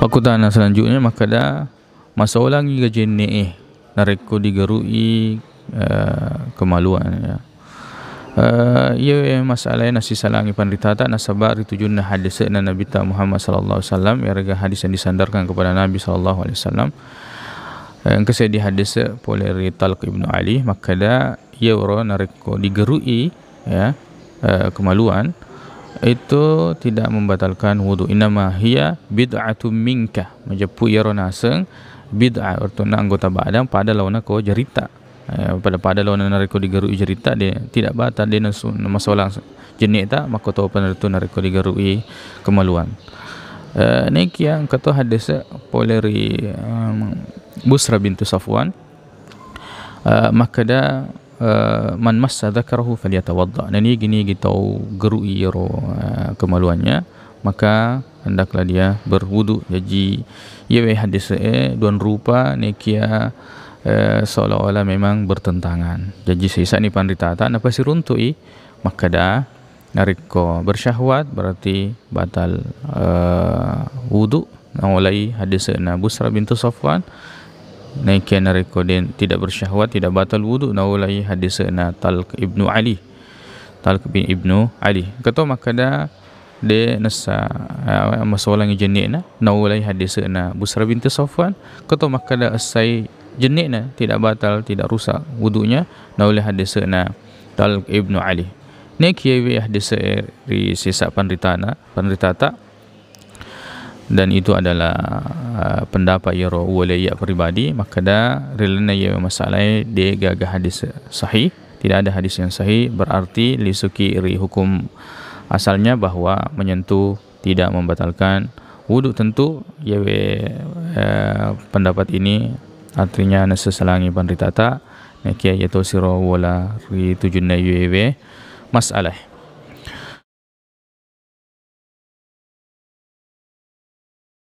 Pakutan yang selanjutnya maka ada masa ulang ke jenis eh nareko digerui uh, kemaluan ya. Eh, ia uh, masalah yang nasi salah angin panrita tak nasabah ritujun na hadis na Nabi Ta Muhammad saw. Ia wasallam raga hadis yang disandarkan kepada Nabi saw. alaihi wasallam yang kesi di hadis oleh Talq ibnu Ali maka ada ia orang nareko digerui ya uh, kemaluan. Uh, itu tidak membatalkan wudu inama hiya bid'atu minka Majapu yarona seng bid'ah ortona anggota badan pada lawan ko jerita eh, pada pada lawan nariko digerui jerita dia tidak batal dia nasu masalah jenis tak maka tahu pada tu garu i kemaluan eh, ini kia kata hadis poleri eh, Busra bintu Safwan eh, maka dah man massa dhakarahu falyatawadda nani gini kita gerui ro uh, kemaluannya maka hendaklah dia berwudu jadi ia we hadis e duan rupa nekia uh, seolah-olah memang bertentangan jadi sisa ni panrita ta napa si runtui maka dah nariko bersyahwat berarti batal uh, eh, wudu nang olai hadis na busra bintu safwan Naikian rekodin tidak bersyahwat tidak batal wudu nawalai hadis na Talq ibnu Ali Talq bin ibnu Ali kata maka dah de nasa uh, eh, masalah yang jenis na nawalai hadis na Busra binti Safwan. kata maka dah asai jenis na tidak batal tidak rusak wudunya nawalai hadis na Talq ibnu Ali Nek kiai hadis ri sesak panrita na panrita tak dan itu adalah uh, pendapat yang rawu oleh ia peribadi maka dah relena ia masalah dia gagah hadis sahih tidak ada hadis yang sahih berarti lisuki ri hukum asalnya bahawa menyentuh tidak membatalkan wudu tentu ia ya, uh, pendapat ini artinya neseselangi penderita tak nekia ia ya, tosiro wala ri tujun na masalah